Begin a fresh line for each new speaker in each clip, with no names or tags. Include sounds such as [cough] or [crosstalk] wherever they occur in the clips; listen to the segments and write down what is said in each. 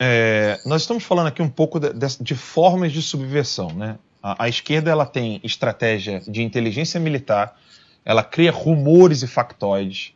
É, nós estamos falando aqui um pouco de, de, de formas de subversão, né? A, a, esquerda ela tem estratégia de inteligência militar, ela cria rumores e factoides,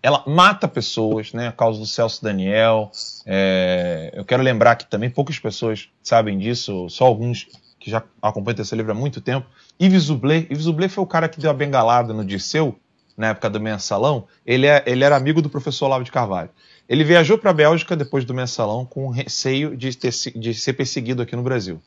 ela mata pessoas, né? A causa do Celso Daniel. É, eu quero lembrar que também poucas pessoas sabem disso, só alguns que já acompanham esse livro há muito tempo. Yves Zublé, Zublé foi o cara que deu a bengalada no Disseu, na época do mensalão, ele, é, ele era amigo do professor Olavo de Carvalho. Ele viajou para a Bélgica depois do mensalão com receio de, ter, de ser perseguido aqui no Brasil.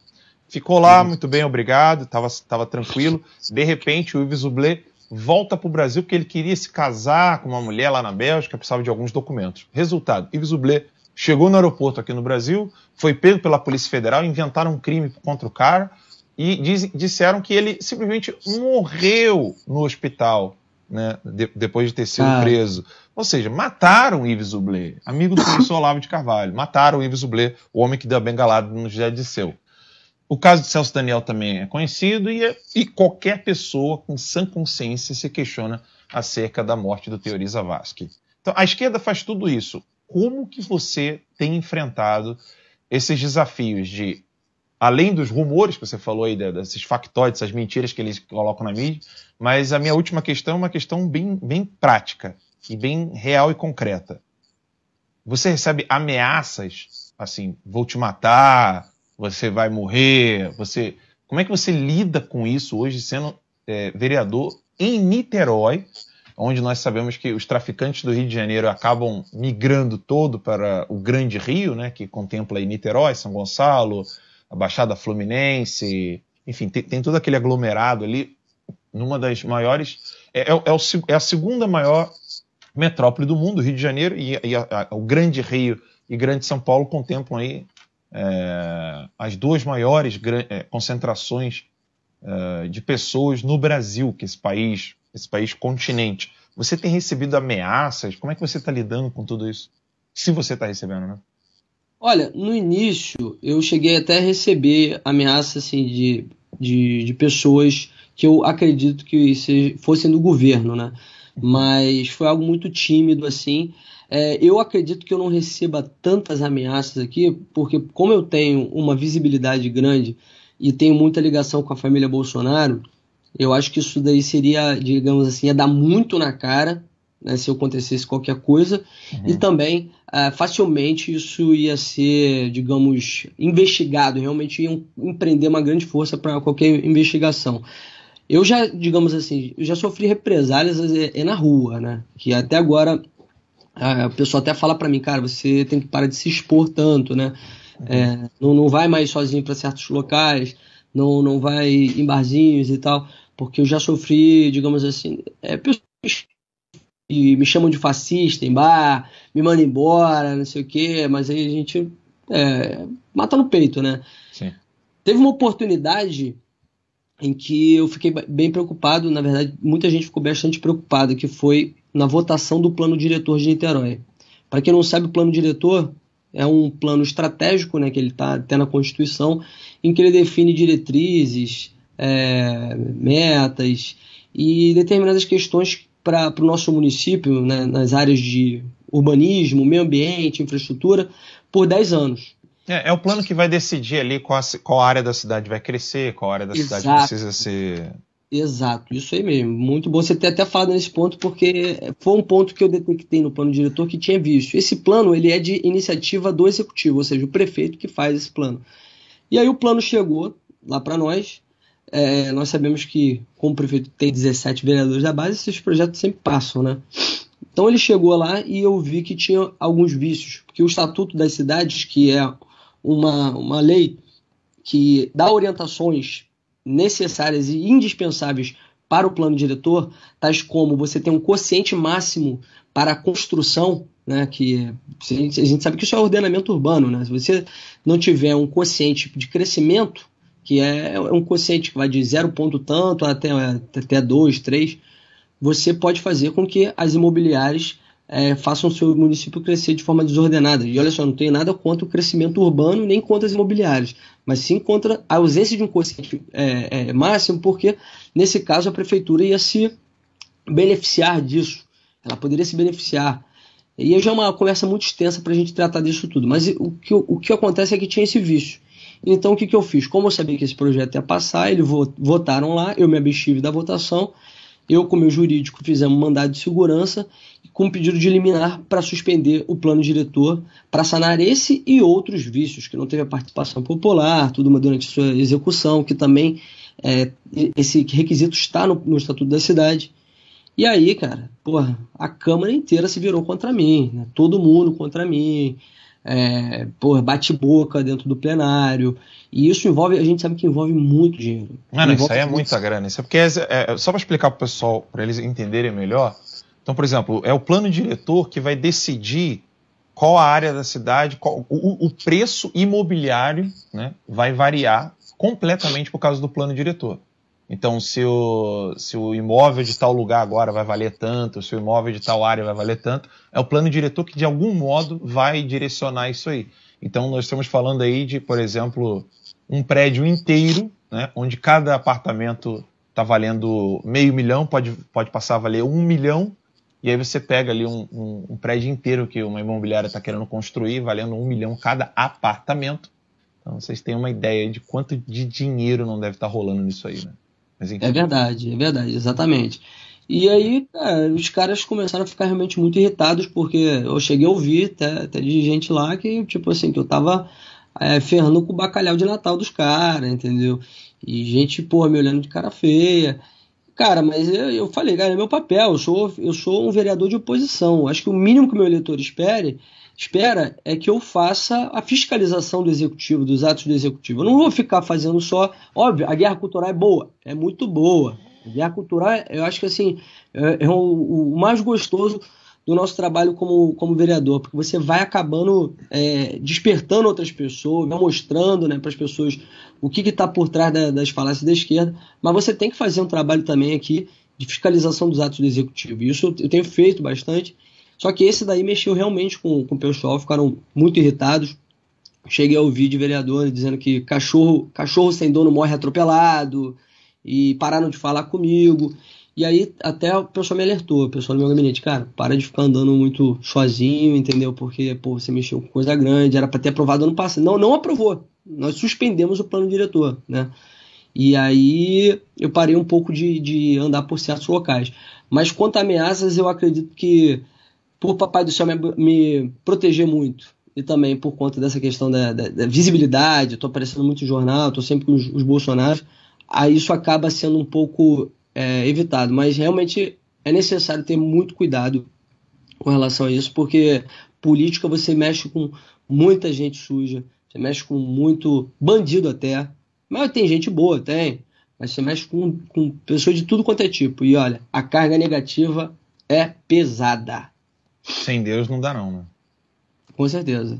Ficou lá, uhum. muito bem, obrigado, estava tranquilo. De repente, o Yves Ublé volta para o Brasil porque ele queria se casar com uma mulher lá na Bélgica, precisava de alguns documentos. Resultado, Yves Ublé chegou no aeroporto aqui no Brasil, foi pego pela Polícia Federal, inventaram um crime contra o cara e diz, disseram que ele simplesmente morreu no hospital né, de, depois de ter sido ah. preso. Ou seja, mataram Ives Ublé, amigo do professor [laughs] Olavo de Carvalho. Mataram Ives Ublé, o homem que deu a bengalada no José Seu. O caso de Celso Daniel também é conhecido e, e qualquer pessoa com sã consciência se questiona acerca da morte do Teori Zavascki. Então, a esquerda faz tudo isso. Como que você tem enfrentado esses desafios de além dos rumores que você falou aí, desses factóides, essas mentiras que eles colocam na mídia, mas a minha última questão é uma questão bem, bem prática e bem real e concreta. Você recebe ameaças, assim, vou te matar, você vai morrer, você... Como é que você lida com isso hoje, sendo é, vereador em Niterói, onde nós sabemos que os traficantes do Rio de Janeiro acabam migrando todo para o Grande Rio, né, que contempla aí Niterói, São Gonçalo, a Baixada Fluminense, enfim, tem, tem todo aquele aglomerado ali, numa das maiores, é, é, é, o, é a segunda maior metrópole do mundo, Rio de Janeiro, e, e a, a, o Grande Rio e Grande São Paulo contemplam aí é, as duas maiores é, concentrações é, de pessoas no Brasil, que é esse país, esse país continente. Você tem recebido ameaças? Como é que você está lidando com tudo isso? Se você está recebendo, né?
Olha, no início eu cheguei até a receber ameaças assim, de, de, de pessoas que eu acredito que fossem do governo, né? Mas foi algo muito tímido assim. É, eu acredito que eu não receba tantas ameaças aqui, porque como eu tenho uma visibilidade grande e tenho muita ligação com a família Bolsonaro, eu acho que isso daí seria, digamos assim, ia dar muito na cara, né, se acontecesse qualquer coisa, uhum. e também ah, facilmente isso ia ser, digamos, investigado, realmente iam empreender uma grande força para qualquer investigação. Eu já, digamos assim, eu já sofri represálias é na rua, né? Que até agora a ah, pessoa até fala para mim, cara, você tem que parar de se expor tanto, né? Uhum. É, não, não vai mais sozinho para certos locais, não, não vai em barzinhos e tal, porque eu já sofri, digamos assim, é, pessoas e me chamam de fascista em bar, me mandam embora, não sei o quê, mas aí a gente é, mata no peito, né? Sim. Teve uma oportunidade em que eu fiquei bem preocupado, na verdade, muita gente ficou bastante preocupada, que foi na votação do plano diretor de Niterói. Para quem não sabe, o plano diretor é um plano estratégico, né, que ele está até na Constituição, em que ele define diretrizes, é, metas e determinadas questões para o nosso município, né, nas áreas de urbanismo, meio ambiente, infraestrutura, por 10 anos.
É, é, o plano que vai decidir ali qual, a, qual área da cidade vai crescer, qual área da Exato. cidade
precisa ser. Exato, isso aí mesmo. Muito bom você ter até falado nesse ponto, porque foi um ponto que eu detectei no plano diretor que tinha visto. Esse plano ele é de iniciativa do executivo, ou seja, o prefeito que faz esse plano. E aí o plano chegou lá para nós, é, nós sabemos que, como o prefeito tem 17 vereadores da base, esses projetos sempre passam, né? Então ele chegou lá e eu vi que tinha alguns vícios, porque o Estatuto das Cidades, que é uma, uma lei que dá orientações necessárias e indispensáveis para o plano diretor, tais como você tem um quociente máximo para a construção, né, que a gente, sabe que isso é ordenamento urbano, né? se você não tiver um quociente de crescimento que é, é um quociente que vai de zero ponto tanto até, até dois, três, você pode fazer com que as imobiliárias é, façam o seu município crescer de forma desordenada. E olha só, não tenho nada contra o crescimento urbano nem contra as imobiliárias, mas sim contra a ausência de um quociente é, é, máximo, porque nesse caso a prefeitura ia se beneficiar disso, ela poderia se beneficiar. E já é uma conversa muito extensa para a gente tratar disso tudo, mas o que, o que acontece é que tinha esse vício. Então o que, que eu fiz? Como eu sabia que esse projeto ia passar, eles votaram lá, eu me abstive da votação, eu com meu jurídico fizemos um mandado de segurança com um pedido de liminar para suspender o plano diretor para sanar esse e outros vícios, que não teve a participação popular, tudo durante sua execução, que também é, esse requisito está no, no, Estatuto da Cidade. E aí, cara, porra, a Câmara inteira se virou contra mim, né? todo mundo contra mim, é, por bate-boca dentro do plenário. E isso envolve, a gente sabe que envolve muito dinheiro. Mano, ah, isso aí é
muita grana. Isso é porque, é, é, é só para explicar para o pessoal, para eles entenderem melhor. Então, por exemplo, é o plano diretor que vai decidir qual a área da cidade, qual, o, o, preço imobiliário né, vai variar completamente por causa do plano diretor. Então, se o, se o imóvel de tal lugar agora vai valer tanto, se o imóvel de tal área vai valer tanto, é o plano diretor que de algum modo vai direcionar isso aí. Então, nós estamos falando aí de, por exemplo, um prédio inteiro, né, onde cada apartamento está valendo meio milhão, pode, pode passar a valer um milhão, e aí você pega ali um, um, um prédio inteiro que uma imobiliária está querendo construir, valendo um milhão cada apartamento. Então, vocês têm uma ideia de quanto de dinheiro não deve estar tá rolando nisso
aí, né? Mas, é verdade, é verdade, exatamente. E aí, cara, os caras começaram a ficar realmente muito irritados, porque eu cheguei a ouvir até, até de gente lá que, tipo assim, que eu tava é, ferrando com o bacalhau de Natal dos caras, entendeu? E gente, porra, me olhando de cara feia. Cara, mas eu, eu falei, cara, é meu papel, eu sou, eu sou um vereador de oposição. Acho que o mínimo que o meu eleitor espere, espera é que eu faça a fiscalização do executivo, dos atos do executivo. Eu não vou ficar fazendo só. Óbvio, a guerra cultural é boa, é muito boa. A guerra cultural, eu acho que assim, é, é o, o mais gostoso do nosso trabalho como, como vereador, porque você vai acabando é, despertando outras pessoas, mostrando né, para as pessoas o que está por trás da, das falácias da esquerda, mas você tem que fazer um trabalho também aqui de fiscalização dos atos do executivo. Isso eu tenho feito bastante, só que esse daí mexeu realmente com, com o pessoal, ficaram muito irritados. Cheguei a ouvir de vereador dizendo que cachorro, cachorro sem dono morre atropelado e pararam de falar comigo. E aí até o pessoal me alertou, o pessoal do meu gabinete, cara, para de ficar andando muito sozinho, entendeu? Porque, pô, você mexeu com coisa grande, era para ter aprovado ano passado. Não, não aprovou. Nós suspendemos o plano diretor, né? E aí eu parei um pouco de, de andar por certos locais. Mas quanto a ameaças, eu acredito que por Papai do Céu me, me proteger muito. E também por conta dessa questão da, da, da visibilidade, eu tô aparecendo muito em jornal, tô sempre com os, os Bolsonaros. Aí isso acaba sendo um pouco é, evitado, mas realmente é necessário ter muito cuidado com relação a isso, porque política você mexe com muita gente suja, você mexe com muito bandido até, mas tem gente boa, tem, mas você mexe com, com pessoas de tudo quanto é tipo. E olha, a carga negativa é pesada. Sem Deus não dá não, né? Com certeza.